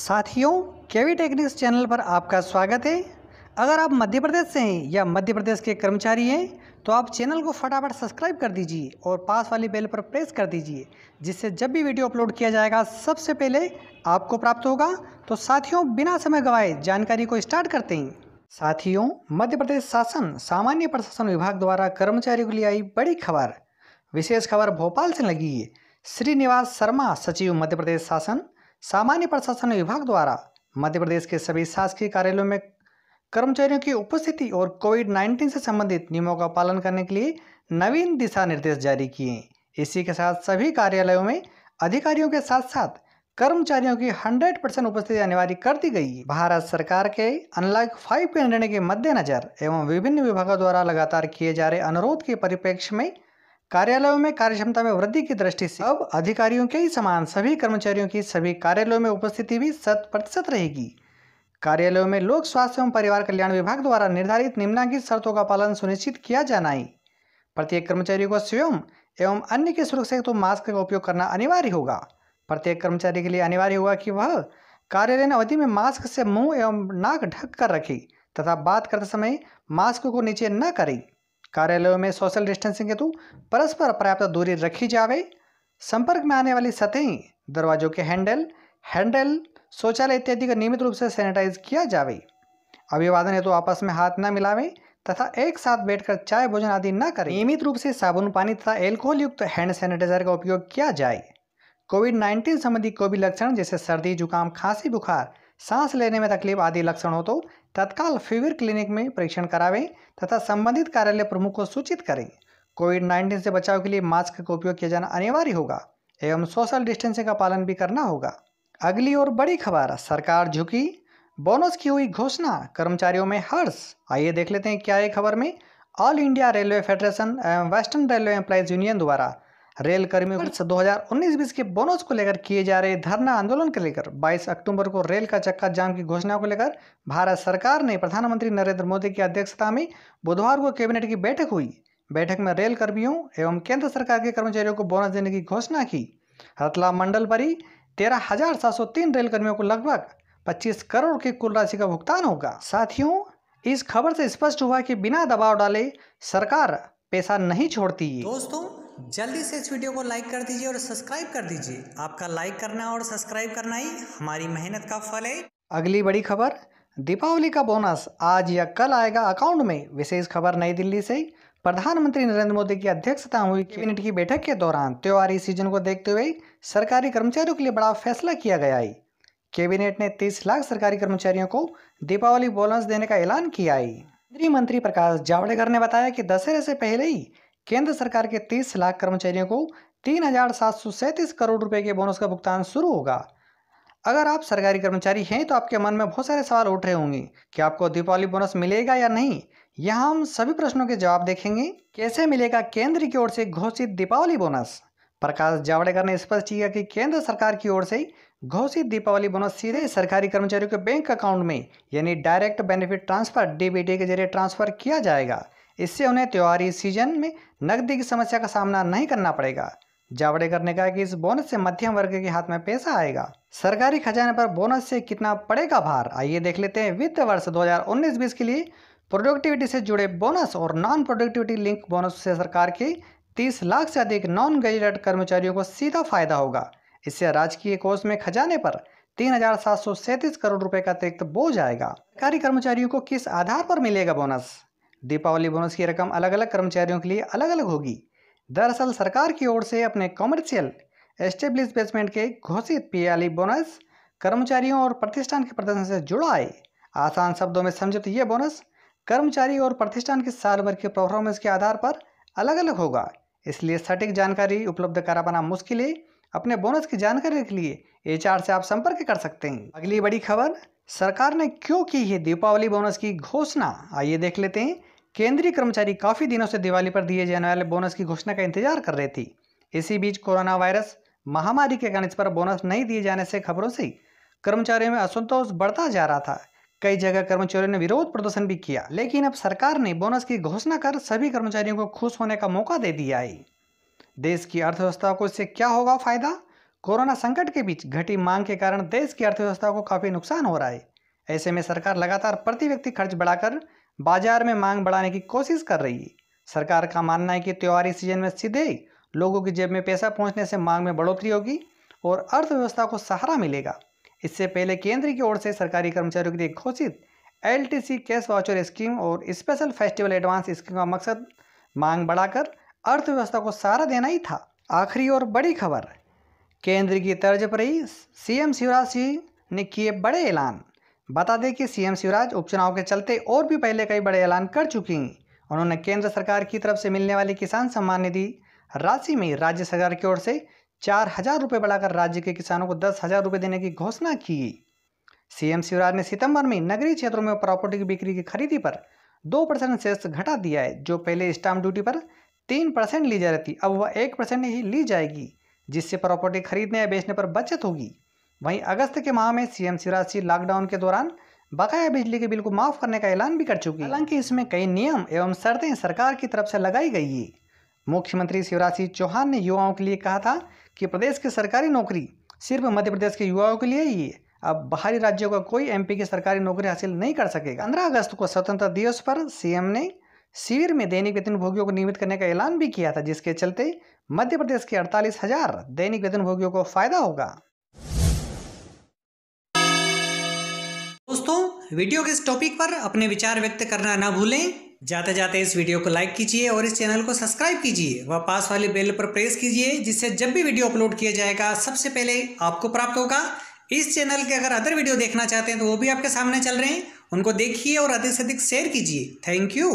साथियों केवी techniques channel पर आपका स्वागत है अगर आप मध्य प्रदेश से हैं या मध्य प्रदेश के कर्मचारी हैं तो आप चैनल को फटाफट सब्सक्राइब कर दीजिए और पास वाली बेल पर प्रेस कर दीजिए जिससे जब भी वीडियो अपलोड किया जाएगा सबसे पहले आपको प्राप्त होगा तो साथियों बिना समय गवाए जानकारी को स्टार्ट करते हैं साथियों मध्य प्रदेश शासन सामान्य प्रशासन विभाग द्वारा कर्मचारियों के लिए आई बड़ी खबर विशेष खबर भोपाल से लगी है श्रीनिवास शर्मा सचिव मध्य प्रदेश शासन सामान्य प्रशासन विभाग द्वारा मध्य प्रदेश के सभी शासकीय कार्यालयों में कर्मचारियों की उपस्थिति और कोविड 19 से संबंधित नियमों का पालन करने के लिए नवीन दिशा निर्देश जारी किए इसी के साथ सभी कार्यालयों में अधिकारियों के साथ साथ कर्मचारियों की 100 परसेंट उपस्थिति अनिवार्य कर दी गई भारत सरकार के अनलॉक फाइव के निर्णय के मद्देनजर एवं विभिन्न विभागों द्वारा लगातार किए जा रहे अनुरोध के परिप्रेक्ष्य में कार्यालयों में कार्य क्षमता में वृद्धि की दृष्टि से अब अधिकारियों के ही समान सभी कर्मचारियों की सभी कार्यालयों में उपस्थिति भी शत प्रतिशत रहेगी कार्यालयों में लोक स्वास्थ्य एवं परिवार कल्याण विभाग द्वारा निर्धारित निम्नांकित शर्तों का पालन सुनिश्चित किया जाना है प्रत्येक कर्मचारी को स्वयं एवं अन्य की सुरक्षा हेतु तो मास्क का उपयोग करना अनिवार्य होगा प्रत्येक कर्मचारी के लिए अनिवार्य होगा कि वह कार्यालयीन अवधि में मास्क से मुंह एवं नाक ढक कर रखे तथा बात करते समय मास्क को नीचे न करें कार्यालयों में सोशल डिस्टेंसिंग हेतु परस्पर पर्याप्त दूरी रखी जावे संपर्क में आने वाली सतहें दरवाजों के हैंडल हैंडल शौचालय इत्यादि का नियमित रूप से सैनिटाइज किया जावे अभिवादन हेतु आपस में हाथ न मिलावें तथा एक साथ बैठकर चाय भोजन आदि न करें नियमित रूप से साबुन पानी तथा एल्कोहल युक्त हैंड सैनिटाइजर का उपयोग किया जाए कोविड नाइन्टीन संबंधी कोई भी लक्षण जैसे सर्दी जुकाम खांसी बुखार सांस लेने में तकलीफ आदि लक्षण हो तो तत्काल फीवर क्लिनिक में परीक्षण करावें तथा संबंधित कार्यालय प्रमुख को सूचित करें कोविड नाइन्टीन से बचाव के लिए मास्क का उपयोग किया जाना अनिवार्य होगा एवं सोशल डिस्टेंसिंग का पालन भी करना होगा अगली और बड़ी खबर सरकार झुकी बोनस की हुई घोषणा कर्मचारियों में हर्ष आइए देख लेते हैं क्या है खबर में ऑल इंडिया रेलवे फेडरेशन एवं वेस्टर्न रेलवे एम्प्लाइज यूनियन द्वारा रेल कर्मियों दो हजार उन्नीस बीस के बोनस को लेकर किए जा रहे धरना आंदोलन के लेकर 22 अक्टूबर को रेल का चक्का जाम की घोषणा को लेकर भारत सरकार ने प्रधानमंत्री नरेंद्र मोदी की अध्यक्षता में बुधवार को कैबिनेट की बैठक हुई बैठक में रेल कर्मियों एवं केंद्र सरकार के कर्मचारियों को बोनस देने की घोषणा की रतला मंडल पर ही तेरह हजार सात सौ तीन रेल कर्मियों को लगभग पच्चीस करोड़ की कुल राशि का भुगतान होगा साथियों इस खबर से स्पष्ट हुआ कि बिना दबाव डाले सरकार पैसा नहीं छोड़ती दोस्तों जल्दी से इस वीडियो को लाइक कर दीजिए और सब्सक्राइब कर दीजिए आपका लाइक करना और सब्सक्राइब करना ही हमारी मेहनत का फल है अगली बड़ी खबर दीपावली का बोनस आज या कल आएगा अकाउंट में विशेष खबर नई दिल्ली से प्रधानमंत्री नरेंद्र मोदी की अध्यक्षता हुई कैबिनेट की बैठक के दौरान त्योहारी सीजन को देखते हुए सरकारी कर्मचारियों के लिए बड़ा फैसला किया गया है कैबिनेट ने 30 लाख सरकारी कर्मचारियों को दीपावली बोनस देने का ऐलान किया है केंद्रीय मंत्री प्रकाश जावड़ेकर ने बताया कि दशहरे से पहले ही केंद्र सरकार के 30 लाख कर्मचारियों को तीन हजार सात सौ सैंतीस करोड़ रुपए के बोनस का भुगतान शुरू होगा अगर आप सरकारी कर्मचारी हैं तो आपके मन में बहुत सारे सवाल उठ रहे होंगे कि आपको दीपावली बोनस मिलेगा या नहीं यहाँ हम सभी प्रश्नों के जवाब देखेंगे कैसे मिलेगा केंद्र की ओर से घोषित दीपावली बोनस प्रकाश जावड़ेकर ने स्पष्ट किया कि केंद्र सरकार की ओर से घोषित दीपावली बोनस सीधे सरकारी कर्मचारियों के बैंक अकाउंट में यानी डायरेक्ट बेनिफिट ट्रांसफर डीबीटी के जरिए ट्रांसफर किया जाएगा इससे उन्हें त्योहारी सीजन में नकदी की समस्या का सामना नहीं करना पड़ेगा जावड़ेकर ने कहा कि इस बोनस से मध्यम वर्ग के हाथ में पैसा आएगा सरकारी खजाने पर बोनस से कितना पड़ेगा भार आइए देख लेते हैं वित्त वर्ष 2019-20 के लिए प्रोडक्टिविटी से जुड़े बोनस और नॉन प्रोडक्टिविटी लिंक बोनस से सरकार के 30 लाख से अधिक नॉन ग्रेजुएट कर्मचारियों को सीधा फायदा होगा इससे राजकीय कोष में खजाने पर तीन हजार सात सौ सैंतीस करोड़ रुपए का अतिरिक्त बोझ आएगा सरकारी कर्मचारियों को किस आधार पर मिलेगा बोनस दीपावली बोनस की रकम अलग अलग कर्मचारियों के लिए अलग अलग होगी दरअसल सरकार की ओर से अपने कॉमर्शियल एस्टेब्लिशमेंट के घोषित पीआली बोनस e कर्मचारियों और प्रतिष्ठान के प्रदर्शन से जुड़ा है आसान शब्दों में समझे तो यह बोनस कर्मचारी और प्रतिष्ठान के साल भर के परफॉर्मेंस के आधार पर अलग अलग होगा इसलिए सटीक जानकारी उपलब्ध करा पाना मुश्किल है अपने बोनस की जानकारी के लिए एच से आप संपर्क कर सकते हैं अगली बड़ी खबर सरकार ने क्यों की है दीपावली बोनस की घोषणा आइए देख लेते हैं केंद्रीय कर्मचारी काफ़ी दिनों से दिवाली पर दिए जाने वाले बोनस की घोषणा का इंतजार कर रहे थे इसी बीच कोरोना वायरस महामारी के कारण इस पर बोनस नहीं दिए जाने से खबरों से कर्मचारियों में असंतोष बढ़ता जा रहा था कई जगह कर्मचारियों ने विरोध प्रदर्शन भी किया लेकिन अब सरकार ने बोनस की घोषणा कर सभी कर्मचारियों को खुश होने का मौका दे दिया है देश की अर्थव्यवस्था को इससे क्या होगा फायदा कोरोना संकट के बीच घटी मांग के कारण देश की अर्थव्यवस्था को काफ़ी नुकसान हो रहा है ऐसे में सरकार लगातार प्रति व्यक्ति खर्च बढ़ाकर बाजार में मांग बढ़ाने की कोशिश कर रही है सरकार का मानना है कि त्योहारी सीजन में सीधे लोगों की जेब में पैसा पहुंचने से मांग में बढ़ोतरी होगी और अर्थव्यवस्था को सहारा मिलेगा इससे पहले केंद्र की ओर से सरकारी कर्मचारियों के लिए घोषित एल कैश वाउचर स्कीम और स्पेशल फेस्टिवल एडवांस स्कीम का मकसद मांग बढ़ाकर अर्थव्यवस्था को सहारा देना ही था आखिरी और बड़ी खबर केंद्र की तर्ज पर ही सीएम शिवराज सिंह ने किए बड़े ऐलान बता दें कि सीएम शिवराज उपचुनाव के चलते और भी पहले कई बड़े ऐलान कर चुकी हैं उन्होंने केंद्र सरकार की तरफ से मिलने वाली किसान सम्मान निधि राशि में राज्य सरकार की ओर से चार हजार रुपये बढ़ाकर राज्य के किसानों को दस हजार रुपये देने की घोषणा की सीएम शिवराज ने सितंबर में नगरीय क्षेत्रों में प्रॉपर्टी की बिक्री की खरीदी पर दो परसेंट सेस घटा दिया है जो पहले स्टाम्प ड्यूटी पर तीन परसेंट ली जा रही थी अब वह एक परसेंट ही ली जाएगी जिससे प्रॉपर्टी खरीदने या बेचने पर बचत होगी वहीं अगस्त के माह में सीएम शिवराज सिंह लॉकडाउन के दौरान बकाया बिजली के बिल को माफ़ करने का ऐलान भी कर चुकी हालांकि इसमें कई नियम एवं शर्तें सरकार की तरफ से लगाई गई है मुख्यमंत्री शिवराज सिंह चौहान ने युवाओं के लिए कहा था कि प्रदेश की सरकारी नौकरी सिर्फ मध्य प्रदेश के युवाओं के लिए ही है अब बाहरी राज्यों का कोई एमपी की सरकारी नौकरी हासिल नहीं कर सकेगा पंद्रह अगस्त को स्वतंत्रता दिवस पर सीएम ने शिविर में दैनिक वेतनभोगियों को नियमित करने का ऐलान भी किया था जिसके चलते मध्य प्रदेश के अड़तालीस हजार दैनिक वेतनभोगियों को फायदा होगा दोस्तों वीडियो के इस टॉपिक पर अपने विचार व्यक्त करना ना भूलें जाते जाते इस वीडियो को लाइक कीजिए और इस चैनल को सब्सक्राइब कीजिए व पास वाले बेल पर प्रेस कीजिए जिससे जब भी वीडियो अपलोड किया जाएगा सबसे पहले आपको प्राप्त होगा इस चैनल के अगर अदर वीडियो देखना चाहते हैं तो वो भी आपके सामने चल रहे हैं उनको देखिए और अधिक से अधिक शेयर कीजिए थैंक यू